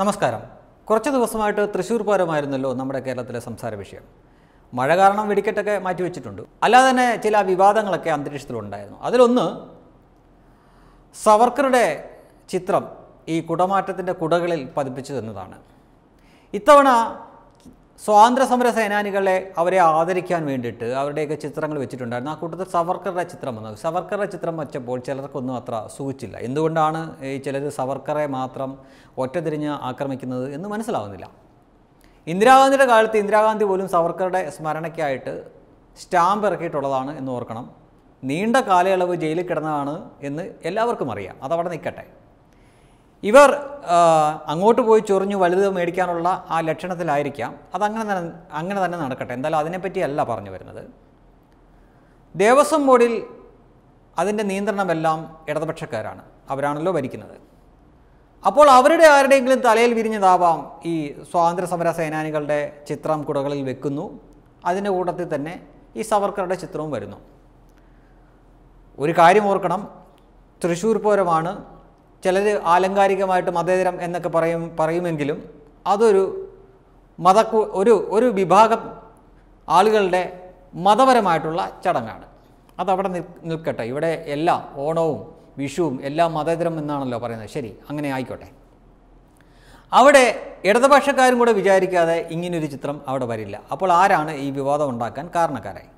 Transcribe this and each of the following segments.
നമസ്കാരം കുറച്ച് ദിവസമായിട്ട് തൃശ്ശൂർ പൂരമായിരുന്നല്ലോ നമ്മുടെ കേരളത്തിലെ സംസാര വിഷയം മഴ കാരണം വെടിക്കെട്ടൊക്കെ മാറ്റിവെച്ചിട്ടുണ്ട് അല്ലാതെ തന്നെ ചില വിവാദങ്ങളൊക്കെ അന്തരീക്ഷത്തിലുണ്ടായിരുന്നു അതിലൊന്ന് സവർക്കറുടെ ചിത്രം ഈ കുടമാറ്റത്തിൻ്റെ കുടകളിൽ പതിപ്പിച്ചു തന്നതാണ് ഇത്തവണ സ്വാതന്ത്ര്യസമര സേനാനികളെ അവരെ ആദരിക്കാൻ വേണ്ടിയിട്ട് അവരുടെയൊക്കെ ചിത്രങ്ങൾ വെച്ചിട്ടുണ്ടായിരുന്നു ആ കൂട്ടത്തിൽ സവർക്കറുടെ ചിത്രം വന്നത് സവർക്കറുടെ ചിത്രം വെച്ചപ്പോൾ ചിലർക്കൊന്നും അത്ര സൂചിച്ചില്ല എന്തുകൊണ്ടാണ് ഈ ചിലർ സവർക്കറെ മാത്രം ഒറ്റതിരിഞ്ഞ് ആക്രമിക്കുന്നത് എന്ന് മനസ്സിലാവുന്നില്ല ഇന്ദിരാഗാന്ധിയുടെ കാലത്ത് ഇന്ദിരാഗാന്ധി പോലും സവർക്കറുടെ സ്മരണയ്ക്കായിട്ട് സ്റ്റാമ്പ് ഇറക്കിയിട്ടുള്ളതാണ് എന്ന് ഓർക്കണം നീണ്ട കാലയളവ് ജയിലിൽ കിടന്നതാണ് എന്ന് എല്ലാവർക്കും അറിയാം അതവിടെ നിൽക്കട്ടെ ഇവർ അങ്ങോട്ട് പോയി ചൊറിഞ്ഞു വലുത് മേടിക്കാനുള്ള ആ ലക്ഷണത്തിലായിരിക്കാം അതങ്ങനെ തന്നെ അങ്ങനെ തന്നെ നടക്കട്ടെ എന്തായാലും അതിനെപ്പറ്റിയല്ല പറഞ്ഞു വരുന്നത് ദേവസ്വം ബോർഡിൽ അതിൻ്റെ നിയന്ത്രണമെല്ലാം ഇടതുപക്ഷക്കാരാണ് അവരാണല്ലോ ഭരിക്കുന്നത് അപ്പോൾ അവരുടെ ആരുടെയെങ്കിലും തലയിൽ വിരിഞ്ഞതാവാം ഈ സ്വാതന്ത്ര്യ സമര സേനാനികളുടെ ചിത്രം കുടകളിൽ വെക്കുന്നു അതിൻ്റെ കൂട്ടത്തിൽ തന്നെ ഈ സവർക്കറുടെ ചിത്രവും വരുന്നു ഒരു കാര്യം ഓർക്കണം തൃശ്ശൂർ പൂരമാണ് ചിലർ ആലങ്കാരികമായിട്ട് മതേതരം എന്നൊക്കെ പറയും പറയുമെങ്കിലും അതൊരു മത ഒരു ഒരു വിഭാഗം ആളുകളുടെ മതപരമായിട്ടുള്ള ചടങ്ങാണ് അതവിടെ നിൽക്കട്ടെ ഇവിടെ എല്ലാ ഓണവും വിഷുവും എല്ലാം മതേതരം എന്നാണല്ലോ പറയുന്നത് ശരി അങ്ങനെ ആയിക്കോട്ടെ അവിടെ ഇടതുപക്ഷക്കാരും കൂടെ വിചാരിക്കാതെ ഇങ്ങനൊരു ചിത്രം അവിടെ വരില്ല അപ്പോൾ ആരാണ് ഈ വിവാദം ഉണ്ടാക്കാൻ കാരണക്കാരായി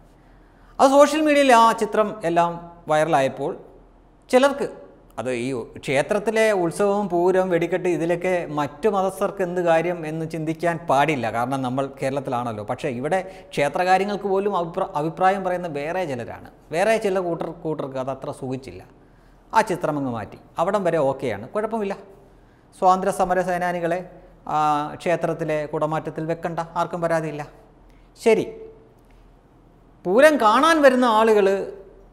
അത് സോഷ്യൽ മീഡിയയിൽ ആ ചിത്രം എല്ലാം വൈറലായപ്പോൾ ചിലർക്ക് അത് ഈ ക്ഷേത്രത്തിലെ ഉത്സവവും പൂരം വെടിക്കെട്ട് ഇതിലൊക്കെ മറ്റു മതസ്ഥർക്ക് എന്ത് കാര്യം എന്ന് ചിന്തിക്കാൻ പാടില്ല കാരണം നമ്മൾ കേരളത്തിലാണല്ലോ പക്ഷേ ഇവിടെ ക്ഷേത്രകാര്യങ്ങൾക്ക് പോലും അഭിപ്രായം പറയുന്ന വേറെ ചിലരാണ് വേറെ ചില കൂട്ടർ കൂട്ടർക്ക് അത് അത്ര സുഖിച്ചില്ല ആ ചിത്രമങ്ങ് മാറ്റി അവിടം വരെ ഓക്കെയാണ് കുഴപ്പമില്ല സ്വാതന്ത്ര്യ സമര സേനാനികളെ ക്ഷേത്രത്തിലെ കുടമാറ്റത്തിൽ വെക്കണ്ട ആർക്കും പരാതിയില്ല ശരി പൂരം കാണാൻ വരുന്ന ആളുകൾ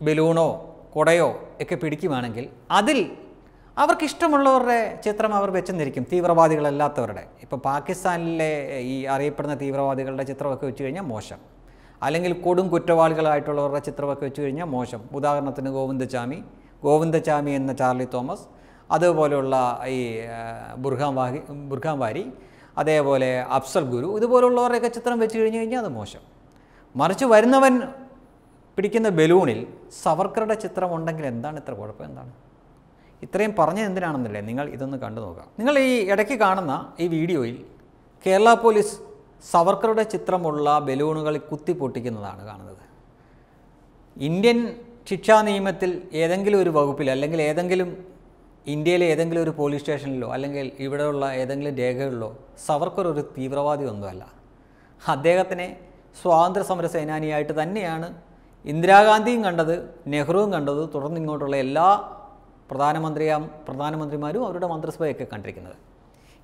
ബലൂണോ കുടയോ ഒക്കെ പിടിക്കുവാണെങ്കിൽ അതിൽ അവർക്കിഷ്ടമുള്ളവരുടെ ചിത്രം അവർ വെച്ചെന്നിരിക്കും തീവ്രവാദികളല്ലാത്തവരുടെ ഇപ്പോൾ പാകിസ്ഥാനിലെ ഈ അറിയപ്പെടുന്ന തീവ്രവാദികളുടെ ചിത്രമൊക്കെ വെച്ച് കഴിഞ്ഞാൽ മോശം അല്ലെങ്കിൽ കൊടും കുറ്റവാളികളായിട്ടുള്ളവരുടെ ചിത്രമൊക്കെ വെച്ച് കഴിഞ്ഞാൽ മോശം ഉദാഹരണത്തിന് ഗോവിന്ദചാമി ഗോവിന്ദചാമി എന്ന ചാർലി തോമസ് അതുപോലെയുള്ള ഈ ബുർഹാൻ വാഹി ബുർഹാൻ വാരി അതേപോലെ അഫ്സൽ ഗുരു ഇതുപോലുള്ളവരുടെയൊക്കെ ചിത്രം വെച്ച് കഴിഞ്ഞ് കഴിഞ്ഞാൽ അത് മോശം മറിച്ച് വരുന്നവൻ പിടിക്കുന്ന ബലൂണിൽ സവർക്കറുടെ ചിത്രം ഉണ്ടെങ്കിൽ എന്താണ് ഇത്ര കുഴപ്പം എന്താണ് ഇത്രയും പറഞ്ഞത് എന്തിനാണെന്നല്ലേ നിങ്ങൾ ഇതൊന്ന് കണ്ടു നോക്കാം നിങ്ങൾ ഈ ഇടയ്ക്ക് കാണുന്ന ഈ വീഡിയോയിൽ കേരള പോലീസ് സവർക്കറുടെ ചിത്രമുള്ള ബലൂണുകൾ കുത്തി പൊട്ടിക്കുന്നതാണ് കാണുന്നത് ഇന്ത്യൻ ശിക്ഷാ നിയമത്തിൽ ഏതെങ്കിലും ഒരു വകുപ്പിൽ അല്ലെങ്കിൽ ഏതെങ്കിലും ഇന്ത്യയിലെ ഏതെങ്കിലും ഒരു പോലീസ് സ്റ്റേഷനിലോ അല്ലെങ്കിൽ ഇവിടെയുള്ള ഏതെങ്കിലും രേഖകളിലോ സവർക്കർ ഒരു തീവ്രവാദി ഒന്നുമല്ല അദ്ദേഹത്തിനെ സ്വാതന്ത്ര്യ സമര സേനാനിയായിട്ട് തന്നെയാണ് ഇന്ദിരാഗാന്ധിയും കണ്ടത് നെഹ്റുവും കണ്ടത് തുടർന്ന് ഇങ്ങോട്ടുള്ള എല്ലാ പ്രധാനമന്ത്രിയാ പ്രധാനമന്ത്രിമാരും അവരുടെ മന്ത്രിസഭയൊക്കെ കണ്ടിരിക്കുന്നത്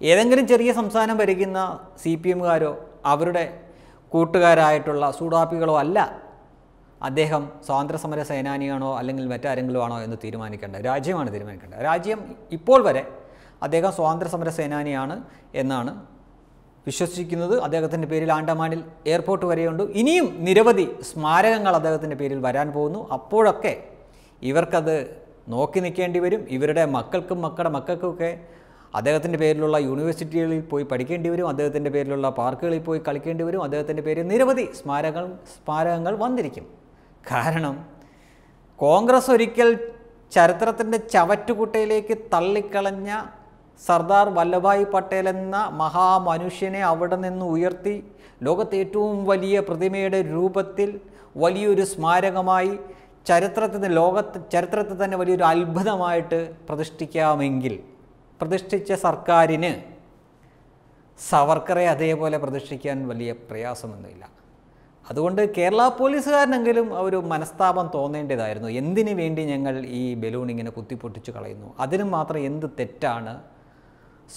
ഏതെങ്കിലും ചെറിയ സംസ്ഥാനം ഭരിക്കുന്ന സി പി എമ്മുകാരോ അവരുടെ കൂട്ടുകാരായിട്ടുള്ള സൂടാപ്പികളോ അല്ല അദ്ദേഹം സ്വാതന്ത്ര്യസമര സേനാനിയാണോ അല്ലെങ്കിൽ മറ്റാരെങ്കിലും ആണോ എന്ന് തീരുമാനിക്കേണ്ടത് രാജ്യമാണ് തീരുമാനിക്കേണ്ടത് രാജ്യം ഇപ്പോൾ വരെ അദ്ദേഹം സ്വാതന്ത്ര്യസമര സേനാനിയാണ് എന്നാണ് വിശ്വസിക്കുന്നത് അദ്ദേഹത്തിൻ്റെ പേരിൽ ആൻഡമാനിൽ എയർപോർട്ട് വരെയുണ്ട് ഇനിയും നിരവധി സ്മാരകങ്ങൾ അദ്ദേഹത്തിൻ്റെ പേരിൽ വരാൻ പോകുന്നു അപ്പോഴൊക്കെ ഇവർക്കത് നോക്കി നിൽക്കേണ്ടി വരും ഇവരുടെ മക്കൾക്കും മക്കളുടെ മക്കൾക്കുമൊക്കെ അദ്ദേഹത്തിൻ്റെ പേരിലുള്ള യൂണിവേഴ്സിറ്റികളിൽ പോയി പഠിക്കേണ്ടി വരും അദ്ദേഹത്തിൻ്റെ പേരിലുള്ള പാർക്കുകളിൽ പോയി കളിക്കേണ്ടി വരും അദ്ദേഹത്തിൻ്റെ പേരിൽ നിരവധി സ്മാരകങ്ങൾ സ്മാരകങ്ങൾ വന്നിരിക്കും കാരണം കോൺഗ്രസ് ഒരിക്കൽ ചരിത്രത്തിൻ്റെ ചവറ്റുകുട്ടയിലേക്ക് തള്ളിക്കളഞ്ഞ സർദാർ വല്ലഭായ് പട്ടേൽ എന്ന മഹാമനുഷ്യനെ അവിടെ നിന്ന് ഉയർത്തി ലോകത്തെ ഏറ്റവും വലിയ പ്രതിമയുടെ രൂപത്തിൽ വലിയൊരു സ്മാരകമായി ചരിത്രത്തിൽ ലോകത്ത് ചരിത്രത്തിൽ തന്നെ വലിയൊരു അത്ഭുതമായിട്ട് പ്രതിഷ്ഠിക്കാമെങ്കിൽ പ്രതിഷ്ഠിച്ച സർക്കാരിന് സവർക്കറെ അതേപോലെ പ്രതിഷ്ഠിക്കാൻ വലിയ പ്രയാസമൊന്നുമില്ല അതുകൊണ്ട് കേരള പോലീസുകാരനെങ്കിലും ഒരു മനസ്താപം തോന്നേണ്ടതായിരുന്നു എന്തിനു വേണ്ടി ഞങ്ങൾ ഈ ബലൂൺ ഇങ്ങനെ കുത്തിപ്പൊട്ടിച്ച് കളയുന്നു അതിനും മാത്രം എന്ത് തെറ്റാണ്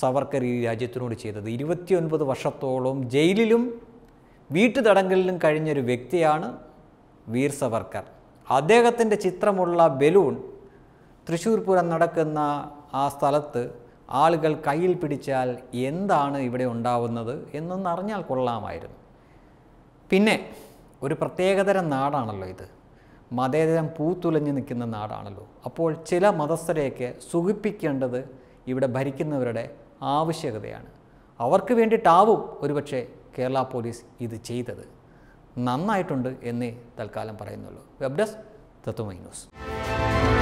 സവർക്കർ ഈ രാജ്യത്തിനോട് ചെയ്തത് ഇരുപത്തിയൊൻപത് വർഷത്തോളം ജയിലിലും വീട്ടുതടങ്കലിലും കഴിഞ്ഞൊരു വ്യക്തിയാണ് വീർ സവർക്കർ അദ്ദേഹത്തിൻ്റെ ചിത്രമുള്ള ബലൂൺ തൃശ്ശൂർ പൂരം നടക്കുന്ന ആ സ്ഥലത്ത് ആളുകൾ കയ്യിൽ പിടിച്ചാൽ എന്താണ് ഇവിടെ ഉണ്ടാവുന്നത് എന്നൊന്ന് അറിഞ്ഞാൽ കൊള്ളാമായിരുന്നു പിന്നെ ഒരു പ്രത്യേകതരം നാടാണല്ലോ ഇത് മതേതരം പൂത്തുലഞ്ഞു നിൽക്കുന്ന നാടാണല്ലോ അപ്പോൾ ചില മതസ്ഥരെയൊക്കെ സുഖിപ്പിക്കേണ്ടത് ഇവിടെ ഭരിക്കുന്നവരുടെ ആവശ്യകതയാണ് അവർക്ക് വേണ്ടിയിട്ടാവും ഒരുപക്ഷെ കേരള പോലീസ് ഇത് ചെയ്തത് നന്നായിട്ടുണ്ട് എന്നേ തൽക്കാലം പറയുന്നുള്ളൂ വെബ് ഡെസ്ക് തത്വമൈ ന്യൂസ്